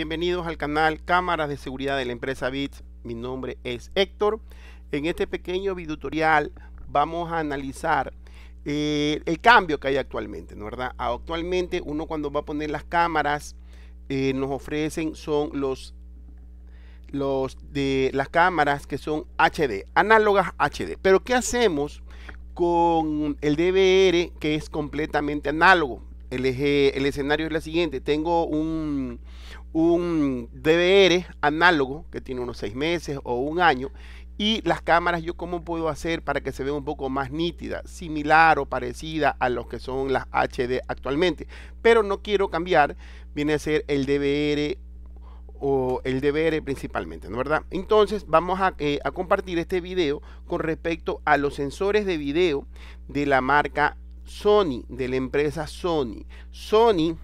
Bienvenidos al canal Cámaras de Seguridad de la empresa BITS. Mi nombre es Héctor. En este pequeño tutorial vamos a analizar eh, el cambio que hay actualmente, ¿no verdad? Actualmente uno cuando va a poner las cámaras eh, nos ofrecen son los los de las cámaras que son HD, análogas HD. Pero ¿qué hacemos con el DVR que es completamente análogo? El, el escenario es la siguiente, tengo un, un DVR análogo que tiene unos seis meses o un año y las cámaras yo cómo puedo hacer para que se vea un poco más nítida, similar o parecida a los que son las HD actualmente, pero no quiero cambiar, viene a ser el DVR o el DVR principalmente, ¿no verdad? Entonces vamos a, eh, a compartir este video con respecto a los sensores de video de la marca Sony, de la empresa Sony. Sony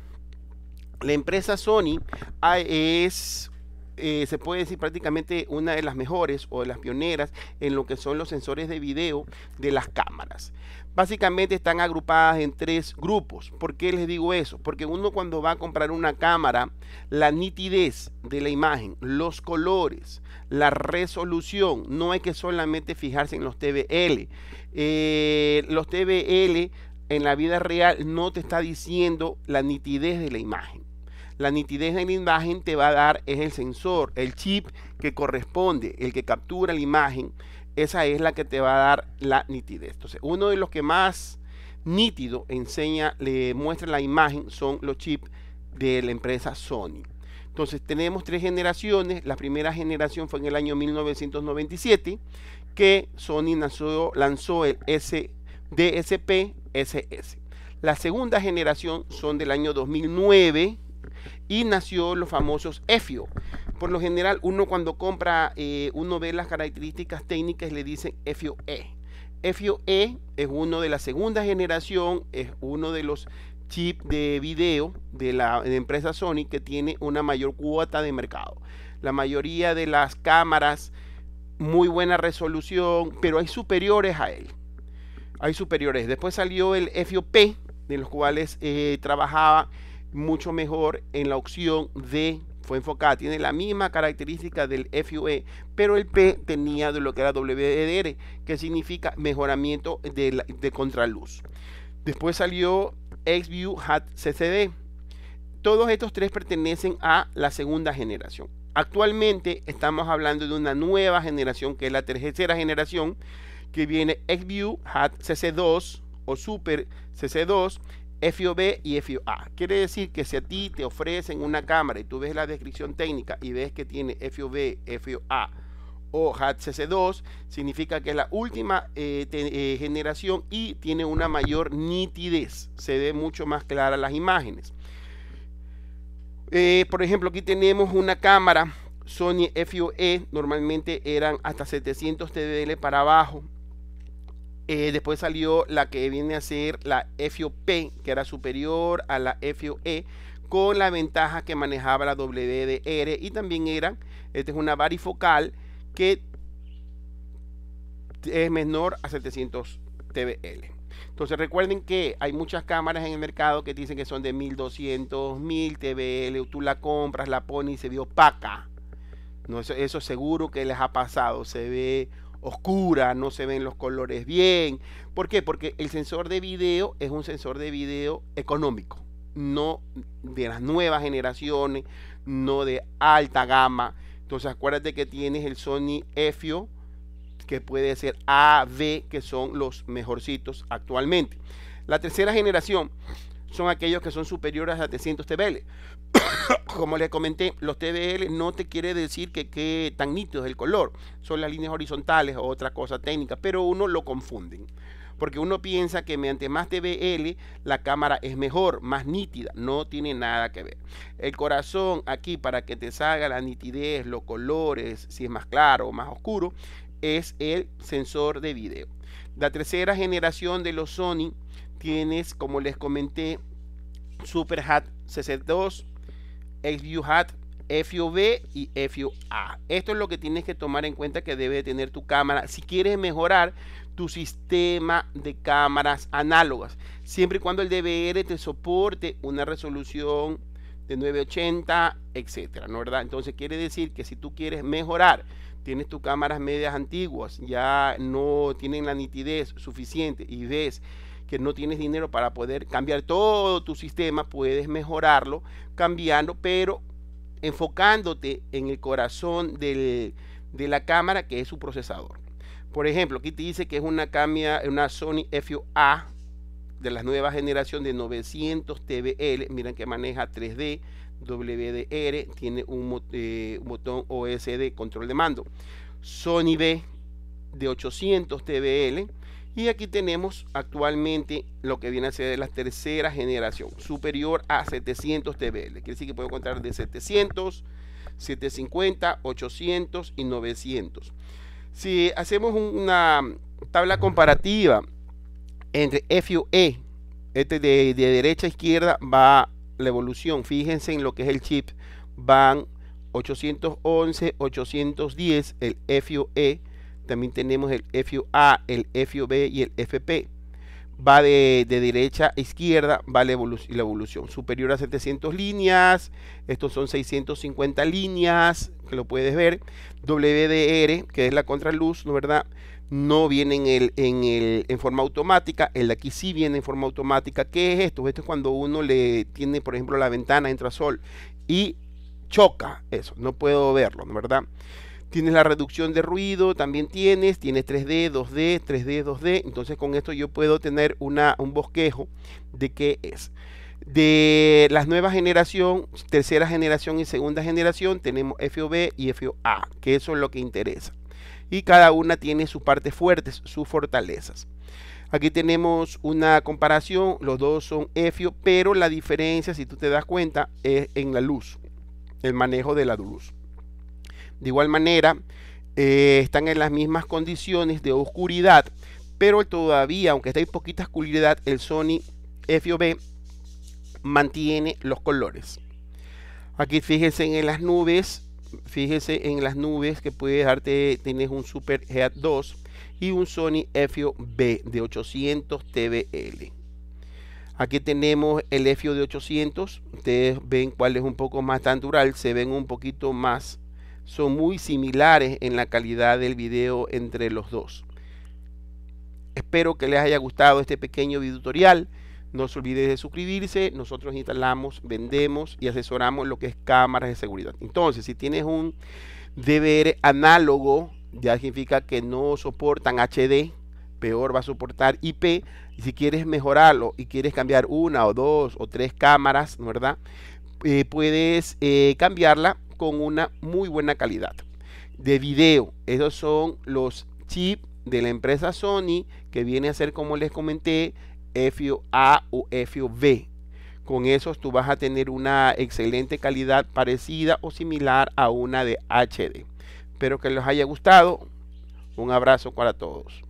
la empresa Sony ah, es eh, se puede decir prácticamente una de las mejores o de las pioneras en lo que son los sensores de video de las cámaras. Básicamente están agrupadas en tres grupos. ¿Por qué les digo eso? Porque uno cuando va a comprar una cámara, la nitidez de la imagen, los colores, la resolución, no hay que solamente fijarse en los TBL. Eh, los TBL en la vida real no te está diciendo la nitidez de la imagen. La nitidez de la imagen te va a dar es el sensor, el chip que corresponde, el que captura la imagen. Esa es la que te va a dar la nitidez. Entonces, uno de los que más nítido enseña, le muestra la imagen son los chips de la empresa Sony. Entonces tenemos tres generaciones. La primera generación fue en el año 1997 que Sony lanzó, lanzó el DSP-SS. La segunda generación son del año 2009 y nació los famosos EFIO. Por lo general, uno cuando compra, eh, uno ve las características técnicas y le dicen EFIO E. EFIO E es uno de la segunda generación, es uno de los chip de video de la empresa Sony que tiene una mayor cuota de mercado. La mayoría de las cámaras, muy buena resolución, pero hay superiores a él. Hay superiores. Después salió el FOP, de los cuales eh, trabajaba mucho mejor en la opción de fue enfocada, tiene la misma característica del FUE, pero el P tenía de lo que era WDR, e que significa mejoramiento de, de contraluz. Después salió XView HAT CCD. Todos estos tres pertenecen a la segunda generación. Actualmente estamos hablando de una nueva generación que es la tercera generación, que viene XView HAT CC2 o Super CC2 FOB y FOA. Quiere decir que si a ti te ofrecen una cámara y tú ves la descripción técnica y ves que tiene FOB, FOA o hat 2 significa que es la última eh, eh, generación y tiene una mayor nitidez. Se ve mucho más claras las imágenes. Eh, por ejemplo, aquí tenemos una cámara Sony FOE, normalmente eran hasta 700 TDL para abajo eh, después salió la que viene a ser la FOP, que era superior a la FOE, con la ventaja que manejaba la WDR y también era, esta es una varifocal que es menor a 700 TBL. Entonces recuerden que hay muchas cámaras en el mercado que dicen que son de 1200, 1000 TBL, tú la compras, la pones y se ve opaca. No, eso, eso seguro que les ha pasado, se ve oscura, no se ven los colores bien. ¿Por qué? Porque el sensor de video es un sensor de video económico, no de las nuevas generaciones, no de alta gama. Entonces acuérdate que tienes el Sony EFIO, que puede ser A, B, que son los mejorcitos actualmente. La tercera generación son aquellos que son superiores a 300 TBL. Como les comenté, los TBL no te quiere decir que, qué tan nítido es el color, son las líneas horizontales o otra cosa técnica, pero uno lo confunden. Porque uno piensa que mediante más TBL la cámara es mejor, más nítida, no tiene nada que ver. El corazón aquí para que te salga la nitidez, los colores, si es más claro o más oscuro, es el sensor de video. La tercera generación de los Sony Tienes, como les comenté, Super Hat CC2, view Hat, FOV y FUA. Esto es lo que tienes que tomar en cuenta que debe tener tu cámara si quieres mejorar tu sistema de cámaras análogas. Siempre y cuando el DVR te soporte una resolución de 980, etcétera, ¿no verdad? Entonces quiere decir que si tú quieres mejorar, tienes tus cámaras medias antiguas, ya no tienen la nitidez suficiente y ves que no tienes dinero para poder cambiar todo tu sistema, puedes mejorarlo cambiando, pero enfocándote en el corazón de la cámara que es su procesador. Por ejemplo, aquí te dice que es una, Sony una Sony FUA de la nueva generación de 900 TBL. Miren que maneja 3D, WDR, tiene un, un eh, botón OSD, control de mando. Sony B de 800 TBL y aquí tenemos actualmente lo que viene a ser la tercera generación, superior a 700 TBL. Quiere decir que puedo contar de 700, 750, 800 y 900. Si hacemos una tabla comparativa entre FUE, este de, de derecha a izquierda va la evolución. Fíjense en lo que es el chip. Van 811, 810, el FUE también tenemos el FUA, el FUB y el FP. Va de, derecha a izquierda, va la, evolución. Superior a 700 líneas, estos son 650 líneas, que lo puedes ver. WDR, que es la contraluz, ¿no verdad? no viene en, el, el, en forma automática, el de aquí sí viene en forma automática. ¿Qué es esto? Esto es cuando uno le tiene, por ejemplo, la ventana, entra sol y choca eso, no puedo verlo, ¿verdad? Tienes la reducción de ruido, también tienes, tienes 3D, 2D, 3D, 2D. Entonces con esto yo puedo tener una, un bosquejo de qué es. De las nuevas generación, tercera generación y segunda generación, tenemos FOB y FOA, que eso es lo que interesa. Y cada una tiene sus partes fuertes, sus fortalezas. Aquí tenemos una comparación, los dos son EFIO, pero la diferencia, si tú te das cuenta, es en la luz, el manejo de la luz. De igual manera, eh, están en las mismas condiciones de oscuridad, pero todavía, aunque está en poquita oscuridad, el Sony FOB mantiene los colores. Aquí fíjense en las nubes, fíjense en las nubes que puede darte, tienes un Super Head 2 y un Sony FOB de 800 TBL. Aquí tenemos el FIO de 800, ustedes ven cuál es un poco más natural, se ven un poquito más son muy similares en la calidad del video entre los dos. Espero que les haya gustado este pequeño video tutorial. No se olvide de suscribirse. Nosotros instalamos, vendemos y asesoramos lo que es cámaras de seguridad. Entonces, si tienes un DVR análogo, ya significa que no soportan HD, peor va a soportar IP. Y si quieres mejorarlo y quieres cambiar una o dos o tres cámaras, ¿verdad? Eh, puedes eh, cambiarla con una muy buena calidad. De video, esos son los chips de la empresa Sony que viene a ser como les comenté FIO A o FIO B. Con esos tú vas a tener una excelente calidad parecida o similar a una de HD. Espero que les haya gustado. Un abrazo para todos.